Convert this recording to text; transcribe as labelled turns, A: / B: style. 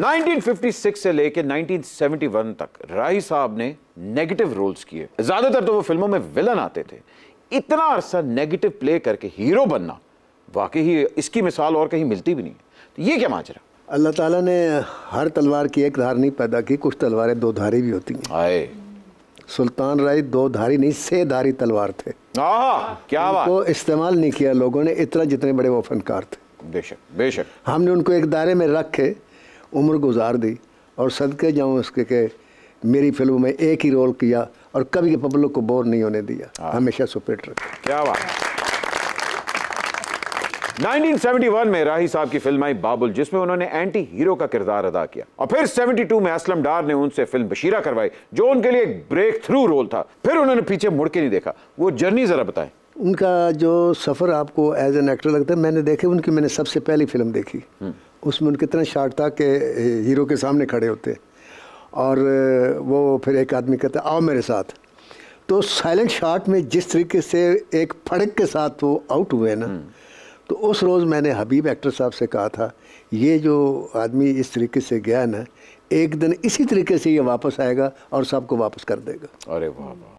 A: 1956 से लेकर 1971 तक राही साहब ने नेगेटिव रोल्स किए ज्यादातर तो वो फिल्मों में विलन आते थे इतना अरसा नेगेटिव प्ले करके हीरो बनना वाकई ही इसकी मिसाल और कहीं मिलती भी नहीं है तो ये क्या माजरा
B: अल्लाह ताला ने हर तलवार की एक धार नहीं पैदा की कुछ तलवारें दो धारी भी होती हैं आए सुल्तान राय दो धारी नहीं से धारी तलवार थे
A: आहा, क्या बात उनको
B: इस्तेमाल नहीं किया लोगों ने इतना जितने बड़े वो फनकार थे
A: बेशक बेशक
B: हमने उनको एक दायरे में रख के उम्र गुजार दी और सदके जाऊँ उसके के मेरी फिल्म में एक ही रोल किया और कभी पब्लिक को बोर नहीं होने दिया हाँ। हमेशा सुपेट रखा
A: क्या बात 1971 में राही साहब की फिल्म आई बाबुल जिसमें उन्होंने एंटी हीरो का किरदार अदा किया और फिर 72 में असलम डार ने उनसे फिल्म बशीरा करवाई जो उनके लिए एक ब्रेक थ्रू रोल था फिर उन्होंने पीछे मुड़ के नहीं देखा वो जर्नी ज़रा बताएं
B: उनका जो सफ़र आपको एज एन एक्टर लगता है मैंने देखे उनकी मैंने सबसे पहली फिल्म देखी हम्म। उसमें उनके इतना शार्ट था कि हीरो के सामने खड़े होते और वो फिर एक आदमी कहता आओ मेरे साथ तो साइलेंट शार्ट में जिस तरीके से एक फड़क के साथ वो आउट हुए ना हम्म। तो उस रोज़ मैंने हबीब एक्टर साहब से कहा था ये जो आदमी इस तरीके से गया ना एक दिन इसी तरीके से ये वापस आएगा और सबको वापस कर देगा
A: अरे वाह